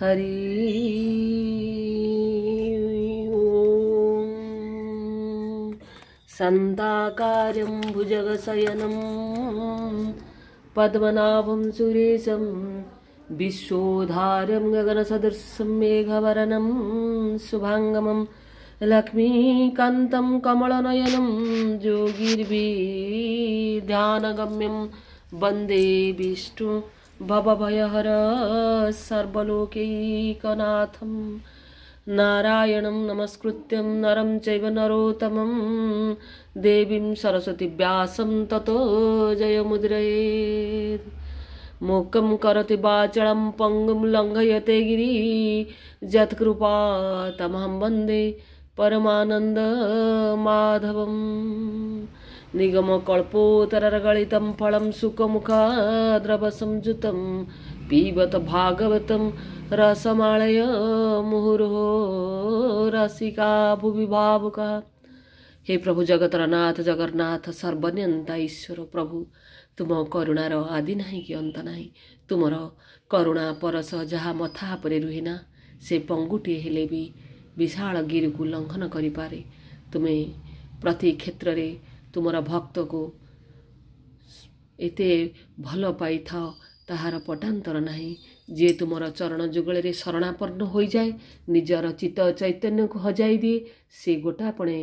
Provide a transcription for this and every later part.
हरि सन्ताकारं भुजगशयनं पद्मनाभं सुरेशं विश्वोधारं गगनसदृशं मेघवरणं शुभाङ्गमं लक्ष्मीकान्तं कमलनयनं जोगिर्वी ध्यानगम्यं वन्दे विष्णु भवभयहर सर्वलोकैकनाथं नारायणं नमस्कृत्यं नरं चैव नरोत्तमं देवीं सरस्वतीव्यासं ततो जयमुद्रयेत् मूकं करोति वाचलं पङ्गुं लङ्घयते गिरि यत्कृपा तमहं वन्दे परमानन्दमाधवम् निगम कल्पोतर फलं फल सुकमुख्रवत भागवत भागवतं रसमालय मुहुरो रसिका हे प्रभु जगतर नाथ जगन्नाथ सर्वनिन्ता ईश्वर प्रभु तुम करुणार आदि नाही कि अन्त नाही तुमर करुणा परस जहाँ परे रुहेन से विशाल पङ्गुटिले विशा गिरको प्रति क्षेत्र तेत्रै ତୁମର ଭକ୍ତକୁ ଏତେ ଭଲ ପାଇଥାଅ ତାହାର ପଟାନ୍ତର ନାହିଁ ଯିଏ ତୁମର ଚରଣ ଯୁଗଳରେ ଶରଣାପନ୍ନ ହୋଇଯାଏ ନିଜର ଚିତ୍ତ ଚୈତନ୍ୟକୁ ହଜାଇ ଦିଏ ସେ ଗୋଟାପଣେ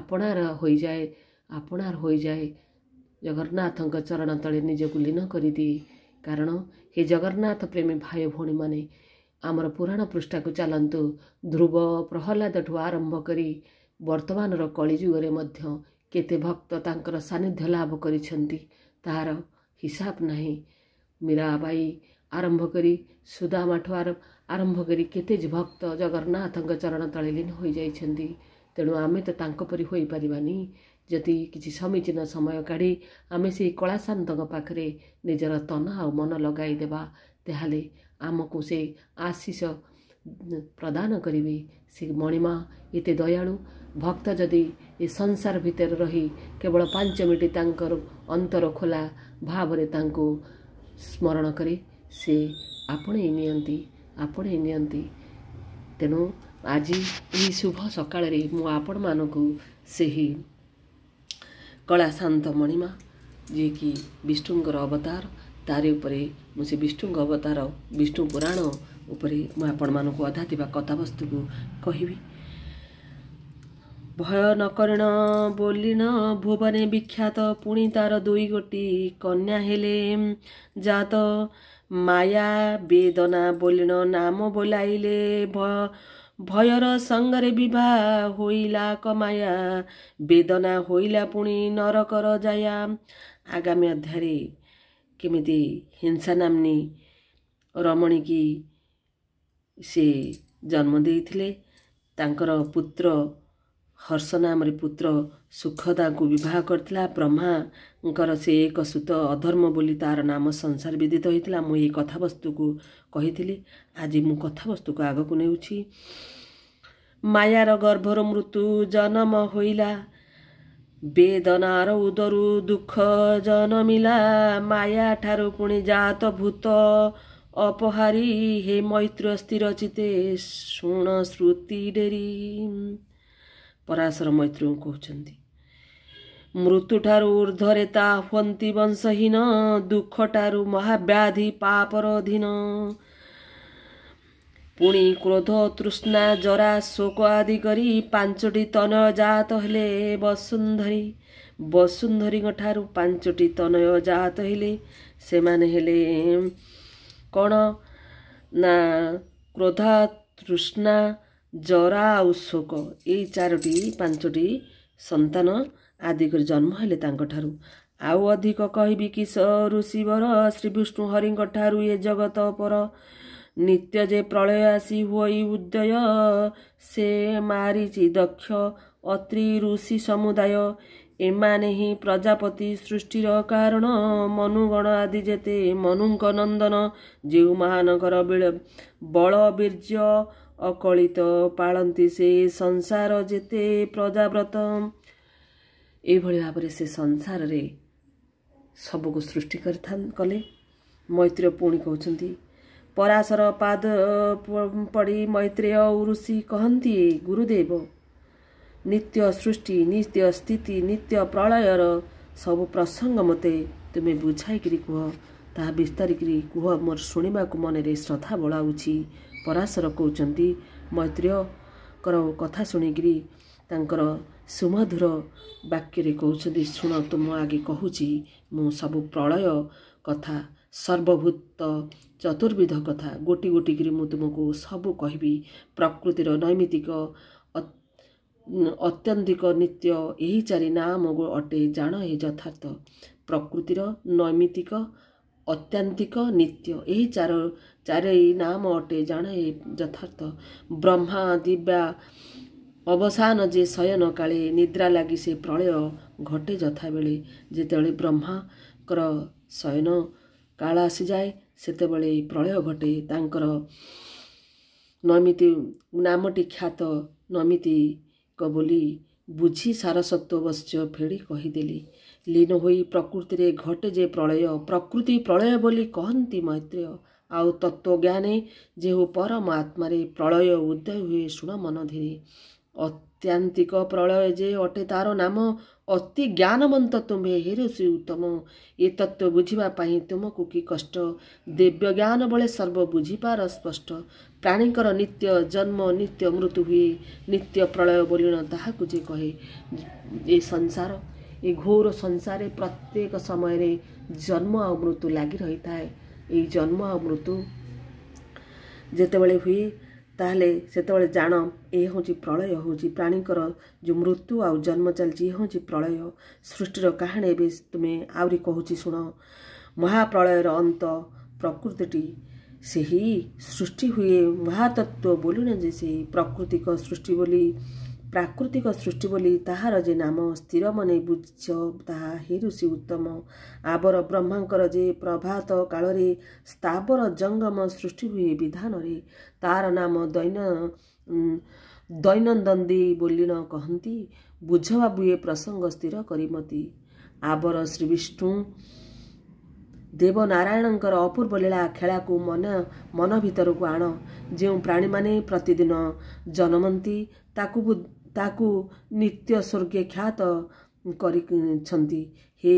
ଆପଣାର ହୋଇଯାଏ ଆପଣାର ହୋଇଯାଏ ଜଗନ୍ନାଥଙ୍କ ଚରଣ ତଳେ ନିଜକୁ ଲୀନ କରିଦିଏ କାରଣ ହେ ଜଗନ୍ନାଥ ପ୍ରେମୀ ଭାଇ ଭଉଣୀମାନେ ଆମର ପୁରାଣ ପୃଷ୍ଠାକୁ ଚାଲନ୍ତୁ ଧ୍ରୁବ ପ୍ରହଲ୍ଲାଦଠୁ ଆରମ୍ଭ କରି ବର୍ତ୍ତମାନର କଳିଯୁଗରେ ମଧ୍ୟ କେତେ ଭକ୍ତ ତାଙ୍କର ସାନ୍ନିଧ୍ୟ ଲାଭ କରିଛନ୍ତି ତାହାର ହିସାବ ନାହିଁ ମୀରାବାଇ ଆରମ୍ଭ କରି ସୁଦାମାଠୁ ଆରମ୍ଭ କରି କେତେ ଭକ୍ତ ଜଗନ୍ନାଥଙ୍କ ଚରଣ ତଳିଲୀନ ହୋଇଯାଇଛନ୍ତି ତେଣୁ ଆମେ ତ ତାଙ୍କ ପରି ହୋଇପାରିବାନି ଯଦି କିଛି ସମୀଚୀନ ସମୟ କାଢ଼ି ଆମେ ସେହି କଳାଶାନ୍ତଙ୍କ ପାଖରେ ନିଜର ତନ ଆଉ ମନ ଲଗାଇଦେବା ତାହେଲେ ଆମକୁ ସେ ଆଶିଷ ପ୍ରଦାନ କରିବି ସେ ମଣିମା ଏତେ ଦୟାଳୁ ଭକ୍ତ ଯଦି ଏ ସଂସାର ଭିତରେ ରହି କେବଳ ପାଞ୍ଚ ମିନିଟ୍ ତାଙ୍କର ଅନ୍ତର ଖୋଲା ଭାବରେ ତାଙ୍କୁ ସ୍ମରଣ କରି ସେ ଆପଣେଇ ନିଅନ୍ତି ଆପଣେଇ ନିଅନ୍ତି ତେଣୁ ଆଜି ଏହି ଶୁଭ ସକାଳରେ ମୁଁ ଆପଣମାନଙ୍କୁ ସେହି କଳା ଶାନ୍ତ ମଣିମା ଯିଏକି ବିଷ୍ଣୁଙ୍କର ଅବତାର ତାରି ଉପରେ ମୁଁ ସେ ବିଷ୍ଣୁଙ୍କ ଅବତାର ବିଷ୍ଣୁ ପୁରାଣ ଉପରେ ମୁଁ ଆପଣମାନଙ୍କୁ ଅଧା ଥିବା କଥାବସ୍ତୁକୁ କହିବି ଭୟ ନକରିଣ ବୋଲିଣ ଭୁବନେ ବିଖ୍ୟାତ ପୁଣି ତାର ଦୁଇ ଗୋଟି କନ୍ୟା ହେଲେ ଯାତ ମାୟା ବେଦନା ବୋଲିଣ ନାମ ବୋଲାଇଲେ ଭୟ ଭୟର ସଙ୍ଗରେ ବିବାହ ହୋଇଲା କମାୟା ବେଦନା ହୋଇଲା ପୁଣି ନରକର ଜାୟା ଆଗାମୀ ଅଧ୍ୟାୟରେ କେମିତି ହିଂସା ନାମ୍ନି ରମଣୀ କି ସେ ଜନ୍ମ ଦେଇଥିଲେ ତାଙ୍କର ପୁତ୍ର ହର୍ଷ ନାମରେ ପୁତ୍ର ସୁଖ ତାଙ୍କୁ ବିବାହ କରିଥିଲା ବ୍ରହ୍ମାଙ୍କର ସେ ଏକ ସୁତ ଅଧର୍ମ ବୋଲି ତା'ର ନାମ ସଂସାର ବିଦିତ ହୋଇଥିଲା ମୁଁ ଏହି କଥାବସ୍ତୁକୁ କହିଥିଲି ଆଜି ମୁଁ କଥାବସ୍ତୁକୁ ଆଗକୁ ନେଉଛି ମାୟାର ଗର୍ଭର ମୃତ୍ୟୁ ଜନମ ହୋଇଲା ବେଦନାର ଉଦରୁ ଦୁଃଖ ଜନମିଲା ମାୟା ଠାରୁ ପୁଣି ଜାତ ଭୂତ ଅପହାରି ହେ ମୈତ୍ର ସ୍ଥିର ଚିତେ ଶୁଣ ଶ୍ରୁତି ଡେରି ପରାଶର ମୈତ୍ରୀଙ୍କୁ କହୁଛନ୍ତି ମୃତ୍ୟୁ ଠାରୁ ଉର୍ଦ୍ଧ୍ୱରେ ତା ହୁଅନ୍ତି ବଂଶହୀନ ଦୁଃଖ ଠାରୁ ମହାବ୍ୟାଧି ପାପର ଅଧୀନ ପୁଣି କ୍ରୋଧ ତୃଷ୍ଣା ଜରା ଶୋକ ଆଦି କରି ପାଞ୍ଚଟି ତନୟ ଜାତ ହେଲେ ବସୁନ୍ଧରୀ ବସୁନ୍ଧରୀଙ୍କ ଠାରୁ ପାଞ୍ଚଟି ତନୟ ଜାତ ହେଲେ ସେମାନେ ହେଲେ କ'ଣ ନା କ୍ରୋଧା ତୃଷ୍ଣା ଜରା ଆଉ ଶୋକ ଏଇ ଚାରୋଟି ପାଞ୍ଚଟି ସନ୍ତାନ ଆଦି କରି ଜନ୍ମ ହେଲେ ତାଙ୍କଠାରୁ ଆଉ ଅଧିକ କହିବି କି ସ ସରୁ ଶ୍ରୀ ବିଷ୍ଣୁ ହରିଙ୍କ ଠାରୁ ଏ ଜଗତ ପର ନିତ୍ୟ ଯେ ପ୍ରଳୟ ଆସି ହୋଇ ଉଦୟ ସେ ମାରିଛି ଦକ୍ଷ ଅତ୍ରି ଋଷି ସମୁଦାୟ ଏମାନେ ହିଁ ପ୍ରଜାପତି ସୃଷ୍ଟିର କାରଣ ମନୁଗଣ ଆଦି ଯେତେ ମନୁଙ୍କ ନନ୍ଦନ ଯେଉଁମାନଙ୍କର ବଳ ବୀର୍ଯ୍ୟ ଅକଳିତ ପାଳନ୍ତି ସେ ସଂସାର ଯେତେ ପ୍ରଜାବ୍ରତ ଏଇଭଳି ଭାବରେ ସେ ସଂସାରରେ ସବୁକୁ ସୃଷ୍ଟି କରିଥା କଲେ ମୈତ୍ରୀ ପୁଣି କହୁଛନ୍ତି ପରାଶର ପାଦ ପଡ଼ି ମୈତ୍ରେୟ ଋଷି କହନ୍ତି ଗୁରୁଦେବ ନିତ୍ୟ ସୃଷ୍ଟି ନିତ୍ୟ ସ୍ଥିତି ନିତ୍ୟ ପ୍ରଳୟର ସବୁ ପ୍ରସଙ୍ଗ ମୋତେ ତୁମେ ବୁଝାଇକିରି କୁହ ତାହା ବିସ୍ତାରିକିରି କୁହ ମୋର ଶୁଣିବାକୁ ମନରେ ଶ୍ରଦ୍ଧା ବଳାଉଛି ପରାଶର କହୁଛନ୍ତି ମୈତ୍ରୀୟଙ୍କର କଥା ଶୁଣିକିରି ତାଙ୍କର ସୁମଧୁର ବାକ୍ୟରେ କହୁଛନ୍ତି ଶୁଣ ତୁମ ଆଗେ କହୁଛି ମୁଁ ସବୁ ପ୍ରଳୟ କଥା ସର୍ବଭୂତ ଚତୁର୍ବିଧ କଥା ଗୋଟି ଗୋଟିକିରି ମୁଁ ତୁମକୁ ସବୁ କହିବି ପ୍ରକୃତିର ନୈମିତିକ ଅତ୍ୟନ୍ତିକ ନିତ୍ୟ ଏହି ଚାରି ନାମ ଅଟେ ଜାଣ ଏ ଯଥାର୍ଥ ପ୍ରକୃତିର ନୈମିତିକ ଅତ୍ୟାନ୍ତିକ ନିତ୍ୟ ଏହି ଚାର ଚାରି ନାମ ଅଟେ ଜାଣ ଏ ଯଥାର୍ଥ ବ୍ରହ୍ମା ଦିବ୍ୟା ଅବସାନ ଯେ ଶୟନ କାଳେ ନିଦ୍ରା ଲାଗି ସେ ପ୍ରଳୟ ଘଟେ ଯଥାବେଳେ ଯେତେବେଳେ ବ୍ରହ୍ମାଙ୍କର ଶୟନ କାଳ ଆସିଯାଏ ସେତେବେଳେ ପ୍ରଳୟ ଘଟେ ତାଙ୍କର ନମିତି ନାମଟି ଖ୍ୟାତ ନମିତି ବୋଲି ବୁଝି ସାରସତ୍ୱବଶ୍ୟ ଫେଡ଼ି କହିଦେଲି ଲୀନ ହୋଇ ପ୍ରକୃତିରେ ଘଟେ ଯେ ପ୍ରଳୟ ପ୍ରକୃତି ପ୍ରଳୟ ବୋଲି କହନ୍ତି ମୈତ୍ରୀୟ ଆଉ ତତ୍ତ୍ୱଜ୍ଞାନେ ଯେଉଁ ପରମାତ୍ମାରେ ପ୍ରଳୟ ଉଦୟ ହୁଏ ଶୁଣ ମନ ଧୀରେ ଆତ୍ୟାନ୍ତିକ ପ୍ରଳୟ ଯେ ଅଟେ ତାର ନାମ ଅତି ଜ୍ଞାନବନ୍ତ ତୁମ୍ଭେ ହେରୁ ଶ୍ରୀ ଉତ୍ତମ ଏ ତତ୍ତ୍ୱ ବୁଝିବା ପାଇଁ ତୁମକୁ କି କଷ୍ଟ ଦିବ୍ୟ ଜ୍ଞାନ ବଳେ ସର୍ବ ବୁଝିବାର ସ୍ପଷ୍ଟ ପ୍ରାଣୀଙ୍କର ନିତ୍ୟ ଜନ୍ମ ନିତ୍ୟ ମୃତ୍ୟୁ ହୁଏ ନିତ୍ୟ ପ୍ରଳୟ ବୋଲିଣ ତାହାକୁ ଯେ କହେ ଏ ସଂସାର ଏ ଘୋର ସଂସାରରେ ପ୍ରତ୍ୟେକ ସମୟରେ ଜନ୍ମ ଆଉ ମୃତ୍ୟୁ ଲାଗି ରହିଥାଏ ଏଇ ଜନ୍ମ ଆଉ ମୃତ୍ୟୁ ଯେତେବେଳେ ହୁଏ ତାହେଲେ ସେତେବେଳେ ଜାଣ ଏ ହେଉଛି ପ୍ରଳୟ ହେଉଛି ପ୍ରାଣୀଙ୍କର ଯେଉଁ ମୃତ୍ୟୁ ଆଉ ଜନ୍ମ ଚାଲିଛି ଏ ହେଉଛି ପ୍ରଳୟ ସୃଷ୍ଟିର କାହାଣୀ ଏବେ ତୁମେ ଆହୁରି କହୁଛି ଶୁଣ ମହାପ୍ରଳୟର ଅନ୍ତ ପ୍ରକୃତିଟି ସେହି ସୃଷ୍ଟି ହୁଏ ମହାତତ୍ଵ ବୋଲୁନ ଯେ ସେହି ପ୍ରକୃତିକ ସୃଷ୍ଟି ବୋଲି ପ୍ରାକୃତିକ ସୃଷ୍ଟି ବୋଲି ତାହାର ଯେ ନାମ ସ୍ଥିର ମନେ ବୁଝ ତାହା ହେରୁଷି ଉତ୍ତମ ଆବର ବ୍ରହ୍ମାଙ୍କର ଯେ ପ୍ରଭାତ କାଳରେ ସ୍ଥାବର ଜଙ୍ଗମ ସୃଷ୍ଟି ହୁଏ ବିଧାନରେ ତାହାର ନାମ ଦୈନ ଦୈନନ୍ଦୀ ବୋଲି କହନ୍ତି ବୁଝ ବୁଝବାବୁ ଏ ପ୍ରସଙ୍ଗ ସ୍ଥିର କରିମତି ଆବର ଶ୍ରୀ ବିଷ୍ଣୁ ଦେବନାରାୟଣଙ୍କର ଅପୂର୍ବ ଲୀଳା ଖେଳାକୁ ମନ ମନ ଭିତରକୁ ଆଣ ଯେଉଁ ପ୍ରାଣୀମାନେ ପ୍ରତିଦିନ ଜନ୍ମନ୍ତି ତାକୁ ତାକୁ ନିତ୍ୟ ସ୍ୱର୍ଗୀୟ ଖ୍ୟାତ କରିଛନ୍ତି ହେ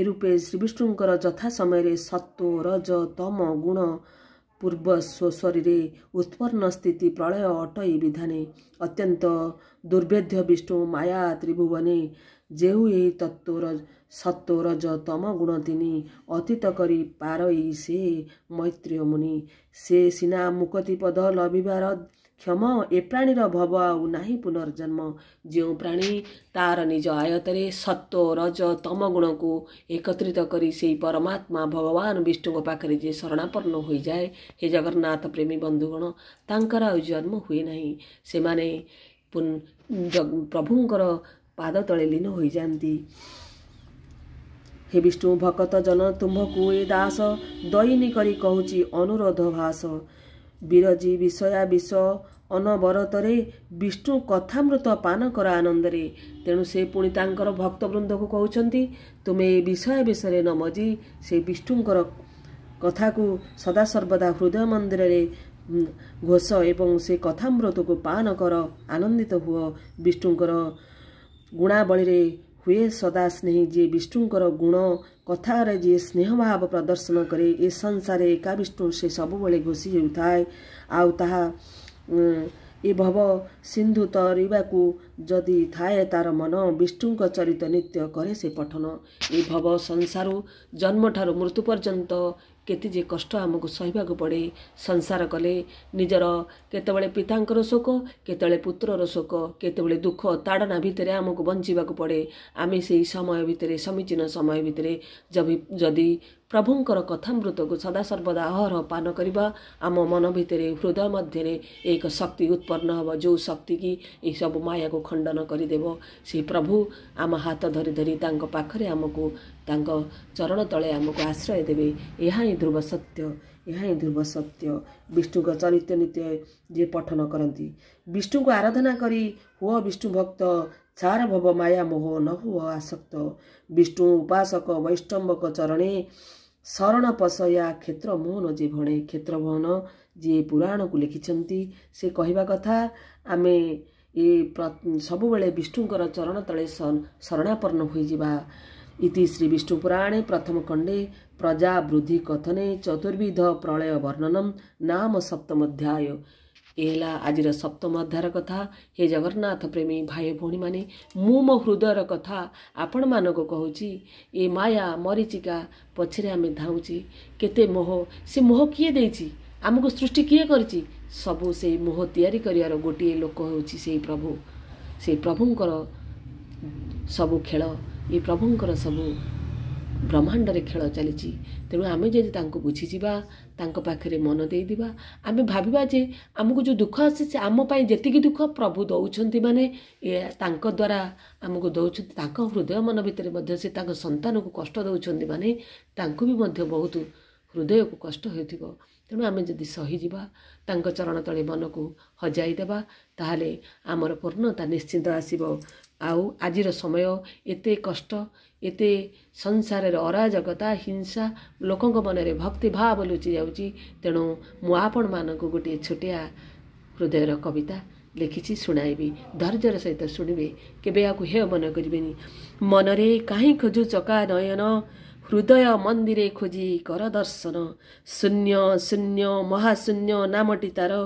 ଏରୂପେ ଶ୍ରୀବିଷ୍ଣୁଙ୍କର ଯଥା ସମୟରେ ସତ୍ୱ ରଜ ତମ ଗୁଣ ପୂର୍ବ ସ୍ୱଶରୀରେ ଉତ୍ପନ୍ନ ସ୍ଥିତି ପ୍ରଳୟ ଅଟଇ ବିଧାନେ ଅତ୍ୟନ୍ତ ଦୁର୍ଭେଦ୍ୟ ବିଷ୍ଣୁ ମାୟା ତ୍ରିଭୁବନେ ଯେଉଁ ଏହି ତତ୍ତ୍ୱର ସତ୍ୱରଜ ତମ ଗୁଣ ତିନି ଅତୀତ କରି ପାରଇ ସେ ମୈତ୍ରୀୟ ମୁନି ସେ ସିନା ମୁକତି ପଦ ଲଭିବାର क्षम ए प्राणी र भव आउ नै पुनर्जन्म जो प्राणी तार निज आयतर सत्व रज तम गुणको एकत्रितमा भगवान् विष्णुको पाखेरि शरणापन्न हे जगन्नाथ प्रेमी बन्धुगण तर आउँदै जन्म हे नै सेम प्रभु पादतीन हे विष्णु भक्त भकतजन तुम्भको ए दास दयिनी दैनिक अनुरोध भाष ବିରଜୀ ବିଷୟା ବିଷ ଅନବରତରେ ବିଷ୍ଣୁ କଥାମୃତ ପାନ କର ଆନନ୍ଦରେ ତେଣୁ ସେ ପୁଣି ତାଙ୍କର ଭକ୍ତବୃନ୍ଦକୁ କହୁଛନ୍ତି ତୁମେ ଏ ବିଷୟ ବିଷୟରେ ନ ମଜି ସେ ବିଷ୍ଣୁଙ୍କର କଥାକୁ ସଦାସର୍ବଦା ହୃଦୟ ମନ୍ଦିରରେ ଘୋଷ ଏବଂ ସେ କଥାମୃତକୁ ପାନ କର ଆନନ୍ଦିତ ହୁଅ ବିଷ୍ଣୁଙ୍କର ଗୁଣାବଳୀରେ ହୁଏ ସଦାସ୍ନେହୀ ଯିଏ ବିଷ୍ଣୁଙ୍କର ଗୁଣ କଥାରେ ଯିଏ ସ୍ନେହଭାବ ପ୍ରଦର୍ଶନ କରେ ଏ ସଂସାରରେ ଏକା ବିଷ୍ଣୁ ସେ ସବୁବେଳେ ଘୋଷି ହେଉଥାଏ ଆଉ ତାହା ଏ ଭବ ସିନ୍ଧୁ ତରିବାକୁ ଯଦି ଥାଏ ତାର ମନ ବିଷ୍ଣୁଙ୍କ ଚରିତ ନିତ୍ୟ କରେ ସେ ପଠନ ଏ ଭବ ସଂସାରୁ ଜନ୍ମଠାରୁ ମୃତ୍ୟୁ ପର୍ଯ୍ୟନ୍ତ କେତେ ଯେ କଷ୍ଟ ଆମକୁ ସହିବାକୁ ପଡ଼େ ସଂସାର କଲେ ନିଜର କେତେବେଳେ ପିତାଙ୍କର ଶୋକ କେତେବେଳେ ପୁତ୍ରର ଶୋକ କେତେବେଳେ ଦୁଃଖ ତାଡ଼ନା ଭିତରେ ଆମକୁ ବଞ୍ଚିବାକୁ ପଡ଼େ ଆମେ ସେହି ସମୟ ଭିତରେ ସମୀଚୀନ ସମୟ ଭିତରେ ଯଦି ପ୍ରଭୁଙ୍କର କଥାମୃତକୁ ସଦାସର୍ବଦା ଅହର ପାନ କରିବା ଆମ ମନ ଭିତରେ ହୃଦୟ ମଧ୍ୟରେ ଏକ ଶକ୍ତି ଉତ୍ପନ୍ନ ହେବ ଯେଉଁ ଶକ୍ତିକି ଏସବୁ ମାୟାକୁ ଖଣ୍ଡନ କରିଦେବ ସେ ପ୍ରଭୁ ଆମ ହାତ ଧରି ଧରି ତାଙ୍କ ପାଖରେ ଆମକୁ ତାଙ୍କ ଚରଣ ତଳେ ଆମକୁ ଆଶ୍ରୟ ଦେବେ ଏହା ହିଁ ଧ୍ରୁବ ସତ୍ୟ ଏହା ହିଁ ଧ୍ରୁବ ସତ୍ୟ ବିଷ୍ଣୁଙ୍କ ଚରିତ୍ର ନୀତି ଯିଏ ପଠନ କରନ୍ତି ବିଷ୍ଣୁଙ୍କୁ ଆରାଧନା କରି ହୁଅ ବିଷ୍ଣୁ ଭକ୍ତ ସାର ଭବ ମାୟା ମୋହ ନ ହୁଅ ଆସକ୍ତ ବିଷ୍ଣୁ ଉପାସକ ବୈଷ୍ଣବଙ୍କ ଚରଣେ ଶରଣ ପଶୟା କ୍ଷେତ୍ର ମୋହନ ଯେ ଭଣେ କ୍ଷେତ୍ର କ୍ଷେତ୍ରମୋହନ ଯିଏ ପୁରାଣକୁ ଲେଖିଛନ୍ତି ସେ କହିବା କଥା ଆମେ ଏ ସବୁବେଳେ ବିଷ୍ଣୁଙ୍କର ଚରଣ ତଳେ ଶରଣାପନ୍ନ ହୋଇଯିବା ଇତି ଶ୍ରୀ ବିଷ୍ଣୁ ପୁରାଣେ ପ୍ରଥମ ଖଣ୍ଡେ ପ୍ରଜା ବୃଦ୍ଧି କଥନେ ଚତୁର୍ବିଧ ପ୍ରଳୟ ବର୍ଣ୍ଣନମ୍ ନାମ ସପ୍ତମଧ୍ୟାୟ ଏ ହେଲା ଆଜିର ସପ୍ତମ ଅଧ୍ୟାର କଥା ହେ ଜଗନ୍ନାଥ ପ୍ରେମୀ ଭାଇ ଭଉଣୀମାନେ ମୁଁ ମୋ ହୃଦୟର କଥା ଆପଣମାନଙ୍କୁ କହୁଛି ଏ ମାୟା ମରିଚିକା ପଛରେ ଆମେ ଧାଉଁଛି କେତେ ମୋହ ସେ ମୋହ କିଏ ଦେଇଛି ଆମକୁ ସୃଷ୍ଟି କିଏ କରିଛି ସବୁ ସେଇ ମୋହ ତିଆରି କରିବାର ଗୋଟିଏ ଲୋକ ହେଉଛି ସେଇ ପ୍ରଭୁ ସେ ପ୍ରଭୁଙ୍କର ସବୁ ଖେଳ ଏ ପ୍ରଭୁଙ୍କର ସବୁ ବ୍ରହ୍ମାଣ୍ଡରେ ଖେଳ ଚାଲିଛି ତେଣୁ ଆମେ ଯଦି ତାଙ୍କୁ ବୁଝିଯିବା ତାଙ୍କ ପାଖରେ ମନ ଦେଇଦେବା ଆମେ ଭାବିବା ଯେ ଆମକୁ ଯେଉଁ ଦୁଃଖ ଆସେ ସେ ଆମ ପାଇଁ ଯେତିକି ଦୁଃଖ ପ୍ରଭୁ ଦେଉଛନ୍ତି ମାନେ ଏ ତାଙ୍କ ଦ୍ୱାରା ଆମକୁ ଦେଉଛନ୍ତି ତାଙ୍କ ହୃଦୟ ମନ ଭିତରେ ମଧ୍ୟ ସେ ତାଙ୍କ ସନ୍ତାନକୁ କଷ୍ଟ ଦେଉଛନ୍ତି ମାନେ ତାଙ୍କୁ ବି ମଧ୍ୟ ବହୁତ ହୃଦୟକୁ କଷ୍ଟ ହେଉଥିବ ତେଣୁ ଆମେ ଯଦି ସହିଯିବା ତାଙ୍କ ଚରଣ ତଳେ ମନକୁ ହଜାଇ ଦେବା ତାହେଲେ ଆମର ପୂର୍ଣ୍ଣତା ନିଶ୍ଚିନ୍ତ ଆସିବ ଆଉ ଆଜିର ସମୟ ଏତେ କଷ୍ଟ ଏତେ ସଂସାରରେ ଅରାଜକତା ହିଂସା ଲୋକଙ୍କ ମନରେ ଭକ୍ତିଭାବ ଲୁଚି ଯାଉଛି ତେଣୁ ମୁଁ ଆପଣମାନଙ୍କୁ ଗୋଟିଏ ଛୋଟିଆ ହୃଦୟର କବିତା ଲେଖିଛି ଶୁଣାଇବି ଧୈର୍ଯ୍ୟର ସହିତ ଶୁଣିବେ କେବେ ଏହାକୁ ହେୟ ମନେ କରିବେନି ମନରେ କାହିଁ ଖୋଜୁ ଚକା ନୟନ ହୃଦୟ ମନ୍ଦିରେ ଖୋଜି କର ଦର୍ଶନ ଶୂନ୍ୟ ଶୂନ୍ୟ ମହାଶୂନ୍ୟ ନାମଟି ତାର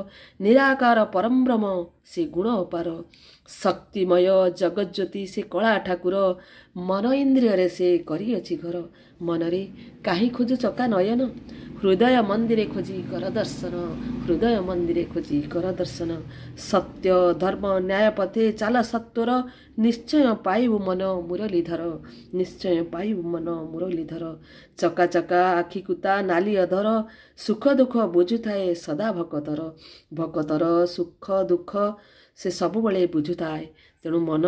ନିରାକାର ପରମ୍ରମ ସେ ଗୁଣ ଅପାର ଶକ୍ତିମୟ ଜଗଜ୍ୟୋତି ସେ କଳା ଠାକୁର ମନ ଇନ୍ଦ୍ରିୟରେ ସେ କରିଅଛି ଘର ମନରେ କାହିଁ ଖୋଜୁ ଚକା ନୟନ ହୃଦୟ ମନ୍ଦିରେ ଖୋଜି କର ଦର୍ଶନ ହୃଦୟ ମନ୍ଦିରେ ଖୋଜି କର ଦର୍ଶନ ସତ୍ୟ ଧର୍ମ ନ୍ୟାୟ ପଥେ ଚାଲ ସତ୍ୱର ନିଶ୍ଚୟ ପାଇବୁ ମନ ମୁରଲୀଧର ନିଶ୍ଚୟ ପାଇବୁ ମନ ମୁରଲୀଧର ଚକା ଚକା ଆଖି କୁତା ନାଲି ଅଧର ସୁଖ ଦୁଃଖ ବୁଝୁଥାଏ ସଦା ଭକତର ଭକତର ସୁଖ ଦୁଃଖ ସେ ସବୁବେଳେ ବୁଝୁଥାଏ ତେଣୁ ମନ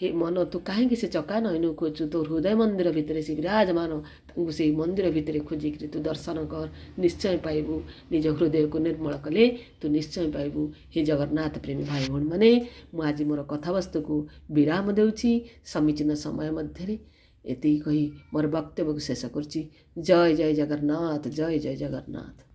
ହେ ମନ ତୁ କାହିଁକି ସେ ଚକା ନଈନୁ ଖୋଜୁ ତୋ ହୃଦୟ ମନ୍ଦିର ଭିତରେ ସେ ବିରାଜମାନ ତାଙ୍କୁ ସେଇ ମନ୍ଦିର ଭିତରେ ଖୋଜିକିରି ତୁ ଦର୍ଶନ କର ନିଶ୍ଚୟ ପାଇବୁ ନିଜ ହୃଦୟକୁ ନିର୍ମଳ କଲେ ତୁ ନିଶ୍ଚୟ ପାଇବୁ ହେ ଜଗନ୍ନାଥ ପ୍ରେମୀ ଭାଇ ଭଉଣୀମାନେ ମୁଁ ଆଜି ମୋର କଥାବସ୍ତୁକୁ ବିରାମ ଦେଉଛି ସମୀଚୀନ ସମୟ ମଧ୍ୟରେ ଏତିକି କହି ମୋର ବକ୍ତବ୍ୟକୁ ଶେଷ କରୁଛି ଜୟ ଜୟ ଜଗନ୍ନାଥ ଜୟ ଜୟ ଜଗନ୍ନାଥ